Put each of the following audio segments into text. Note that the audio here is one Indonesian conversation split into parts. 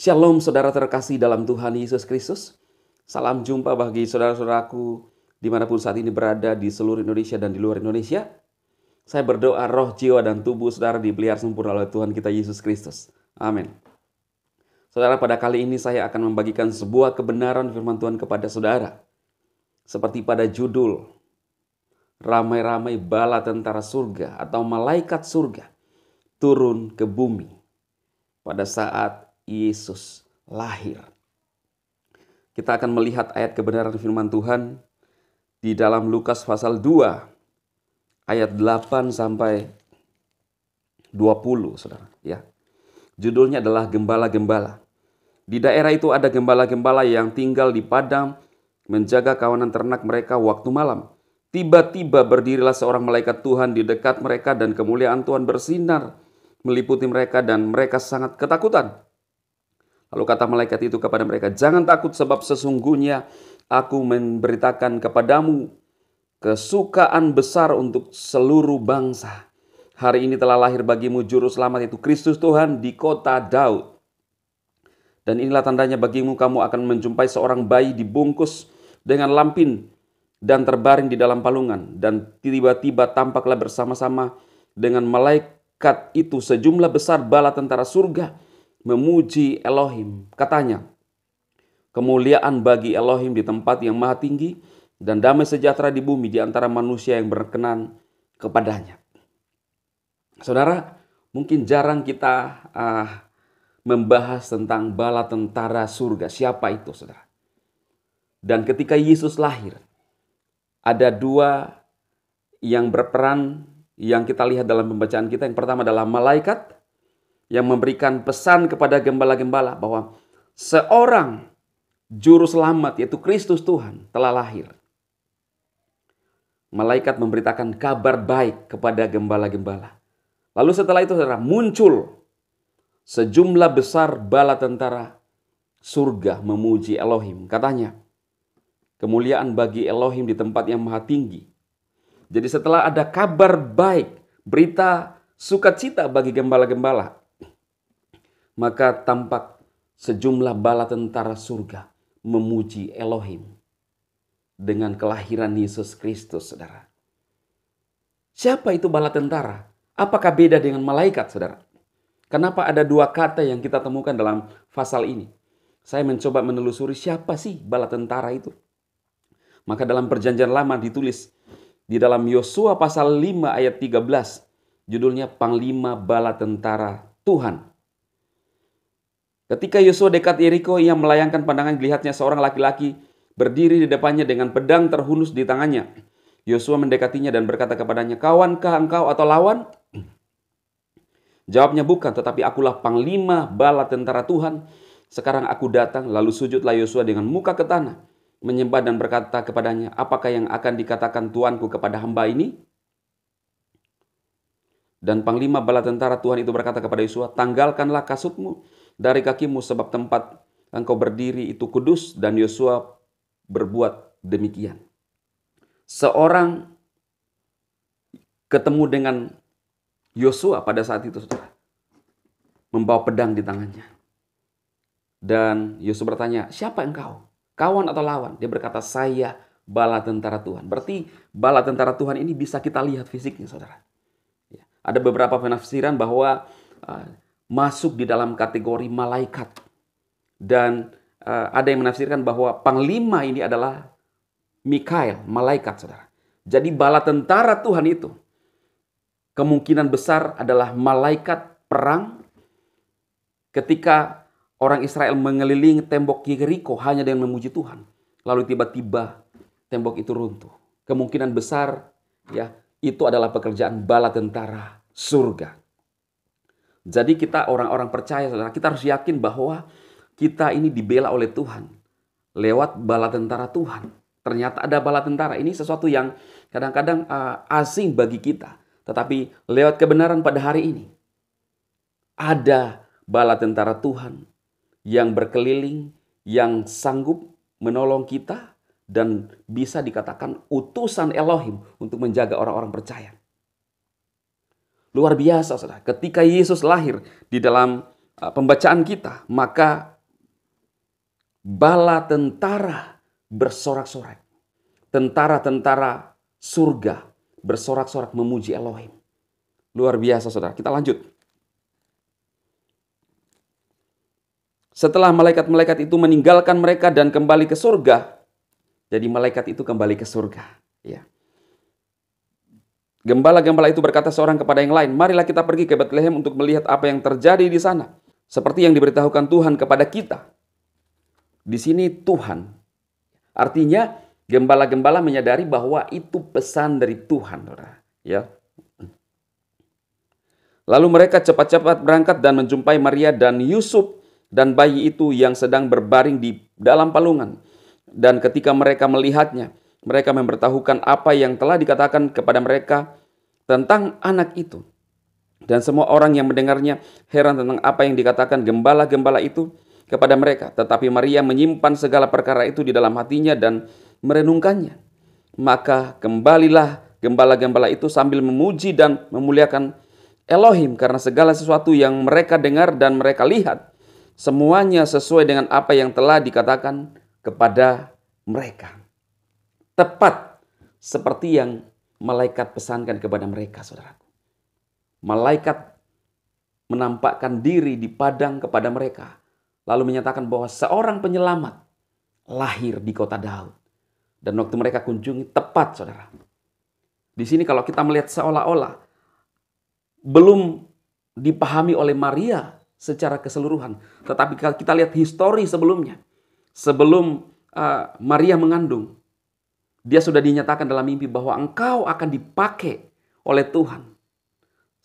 Shalom saudara terkasih dalam Tuhan Yesus Kristus. Salam jumpa bagi saudara-saudaraku dimanapun saat ini berada di seluruh Indonesia dan di luar Indonesia. Saya berdoa roh, jiwa, dan tubuh saudara dipelihara sempurna oleh Tuhan kita Yesus Kristus. Amin. Saudara, pada kali ini saya akan membagikan sebuah kebenaran firman Tuhan kepada saudara. Seperti pada judul, Ramai-ramai bala tentara surga atau malaikat surga turun ke bumi pada saat Yesus lahir. Kita akan melihat ayat kebenaran firman Tuhan di dalam Lukas pasal 2 ayat 8 sampai 20, Saudara, ya. Judulnya adalah gembala-gembala. Di daerah itu ada gembala-gembala yang tinggal di padang menjaga kawanan ternak mereka waktu malam. Tiba-tiba berdirilah seorang malaikat Tuhan di dekat mereka dan kemuliaan Tuhan bersinar meliputi mereka dan mereka sangat ketakutan. Lalu kata malaikat itu kepada mereka, "Jangan takut sebab sesungguhnya aku memberitakan kepadamu kesukaan besar untuk seluruh bangsa. Hari ini telah lahir bagimu juru selamat itu Kristus Tuhan di kota Daud. Dan inilah tandanya bagimu kamu akan menjumpai seorang bayi dibungkus dengan lampin dan terbaring di dalam palungan dan tiba-tiba tampaklah bersama-sama dengan malaikat itu sejumlah besar bala tentara surga." memuji Elohim. Katanya, kemuliaan bagi Elohim di tempat yang maha tinggi dan damai sejahtera di bumi di antara manusia yang berkenan kepadanya. Saudara, mungkin jarang kita uh, membahas tentang bala tentara surga. Siapa itu, saudara? Dan ketika Yesus lahir, ada dua yang berperan yang kita lihat dalam pembacaan kita. Yang pertama adalah malaikat yang memberikan pesan kepada gembala-gembala bahwa seorang juru selamat yaitu Kristus Tuhan telah lahir. Malaikat memberitakan kabar baik kepada gembala-gembala. Lalu setelah itu saudara muncul sejumlah besar bala tentara surga memuji Elohim. Katanya, kemuliaan bagi Elohim di tempat yang maha tinggi. Jadi setelah ada kabar baik, berita sukacita bagi gembala-gembala, maka tampak sejumlah bala tentara surga memuji Elohim dengan kelahiran Yesus Kristus, saudara. Siapa itu bala tentara? Apakah beda dengan malaikat, saudara? Kenapa ada dua kata yang kita temukan dalam pasal ini? Saya mencoba menelusuri siapa sih bala tentara itu. Maka dalam perjanjian lama ditulis di dalam Yosua pasal 5 ayat 13, judulnya Panglima Bala Tentara Tuhan. Ketika Yosua dekat Yeriko, ia melayangkan pandangan dilihatnya seorang laki-laki berdiri di depannya dengan pedang terhunus di tangannya. Yosua mendekatinya dan berkata kepadanya, Kawankah engkau atau lawan? Jawabnya bukan, tetapi akulah panglima bala tentara Tuhan. Sekarang aku datang, lalu sujudlah Yosua dengan muka ke tanah, menyembah dan berkata kepadanya, apakah yang akan dikatakan Tuanku kepada hamba ini? Dan panglima bala tentara Tuhan itu berkata kepada Yosua, tanggalkanlah kasutmu, dari kakimu sebab tempat engkau berdiri itu kudus dan Yosua berbuat demikian. Seorang ketemu dengan Yosua pada saat itu saudara. Membawa pedang di tangannya. Dan Yosua bertanya, siapa engkau? Kawan atau lawan? Dia berkata, saya bala tentara Tuhan. Berarti bala tentara Tuhan ini bisa kita lihat fisiknya saudara. Ya, ada beberapa penafsiran bahwa uh, masuk di dalam kategori malaikat. Dan uh, ada yang menafsirkan bahwa panglima ini adalah Mikael, malaikat saudara. Jadi bala tentara Tuhan itu kemungkinan besar adalah malaikat perang ketika orang Israel mengelilingi tembok Yeriko hanya dengan memuji Tuhan. Lalu tiba-tiba tembok itu runtuh. Kemungkinan besar ya itu adalah pekerjaan bala tentara surga. Jadi kita orang-orang percaya, saudara, kita harus yakin bahwa kita ini dibela oleh Tuhan. Lewat bala tentara Tuhan. Ternyata ada bala tentara. Ini sesuatu yang kadang-kadang uh, asing bagi kita. Tetapi lewat kebenaran pada hari ini. Ada bala tentara Tuhan yang berkeliling, yang sanggup menolong kita dan bisa dikatakan utusan Elohim untuk menjaga orang-orang percaya. Luar biasa, saudara. Ketika Yesus lahir di dalam uh, pembacaan kita, maka bala tentara bersorak-sorak. Tentara-tentara surga bersorak-sorak memuji Elohim. Luar biasa, saudara. Kita lanjut. Setelah malaikat-malaikat itu meninggalkan mereka dan kembali ke surga, jadi malaikat itu kembali ke surga. Ya. Gembala-gembala itu berkata seorang kepada yang lain, "Marilah kita pergi ke Bethlehem untuk melihat apa yang terjadi di sana, seperti yang diberitahukan Tuhan kepada kita." Di sini Tuhan. Artinya gembala-gembala menyadari bahwa itu pesan dari Tuhan, ya. Lalu mereka cepat-cepat berangkat dan menjumpai Maria dan Yusuf dan bayi itu yang sedang berbaring di dalam palungan. Dan ketika mereka melihatnya, mereka memberitahukan apa yang telah dikatakan kepada mereka tentang anak itu. Dan semua orang yang mendengarnya heran tentang apa yang dikatakan gembala-gembala itu kepada mereka. Tetapi Maria menyimpan segala perkara itu di dalam hatinya dan merenungkannya. Maka kembalilah gembala-gembala itu sambil memuji dan memuliakan Elohim karena segala sesuatu yang mereka dengar dan mereka lihat semuanya sesuai dengan apa yang telah dikatakan kepada mereka. Tepat seperti yang malaikat pesankan kepada mereka, saudaraku. Malaikat menampakkan diri di padang kepada mereka, lalu menyatakan bahwa seorang penyelamat lahir di kota Daud. Dan waktu mereka kunjungi tepat, saudara. Di sini kalau kita melihat seolah-olah belum dipahami oleh Maria secara keseluruhan. Tetapi kalau kita lihat histori sebelumnya, sebelum uh, Maria mengandung, dia sudah dinyatakan dalam mimpi bahwa engkau akan dipakai oleh Tuhan.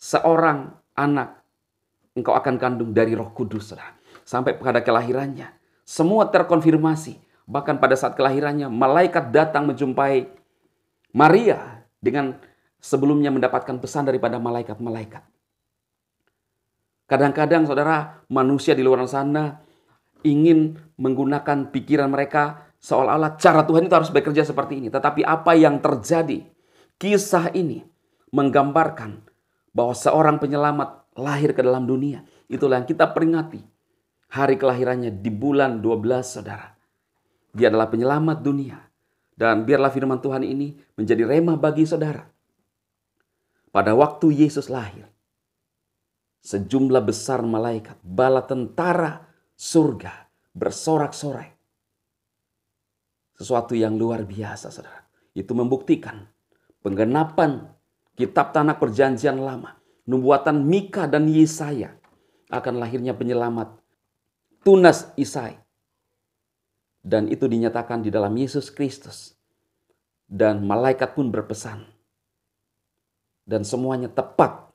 Seorang anak engkau akan kandung dari Roh Kudus. Saudara. Sampai pada kelahirannya, semua terkonfirmasi. Bahkan pada saat kelahirannya, malaikat datang menjumpai Maria dengan sebelumnya mendapatkan pesan daripada malaikat-malaikat. Kadang-kadang saudara, manusia di luar sana ingin menggunakan pikiran mereka Seolah-olah cara Tuhan itu harus bekerja seperti ini. Tetapi apa yang terjadi? Kisah ini menggambarkan bahwa seorang penyelamat lahir ke dalam dunia. Itulah yang kita peringati. Hari kelahirannya di bulan 12, saudara. Dia adalah penyelamat dunia. Dan biarlah firman Tuhan ini menjadi remah bagi saudara. Pada waktu Yesus lahir, sejumlah besar malaikat, bala tentara surga bersorak-sorai sesuatu yang luar biasa, saudara. Itu membuktikan penggenapan kitab tanah perjanjian lama, nubuatan Mika dan Yesaya akan lahirnya penyelamat tunas Isai. Dan itu dinyatakan di dalam Yesus Kristus. Dan malaikat pun berpesan. Dan semuanya tepat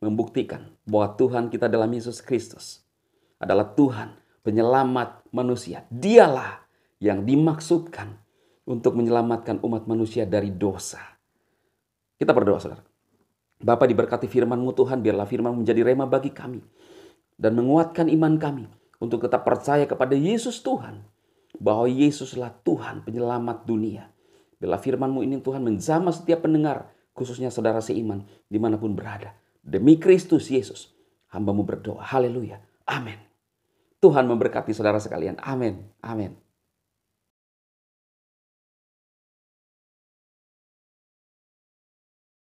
membuktikan bahwa Tuhan kita dalam Yesus Kristus adalah Tuhan penyelamat manusia. Dialah yang dimaksudkan untuk menyelamatkan umat manusia dari dosa. Kita berdoa, saudara. Bapak diberkati firmanmu Tuhan, biarlah firman menjadi rema bagi kami dan menguatkan iman kami untuk tetap percaya kepada Yesus Tuhan bahwa Yesuslah Tuhan penyelamat dunia. Bila firmanmu ini Tuhan menjamah setiap pendengar, khususnya saudara seiman dimanapun berada. Demi Kristus Yesus, hambamu berdoa. Haleluya. Amin. Tuhan memberkati saudara sekalian. Amin. Amin.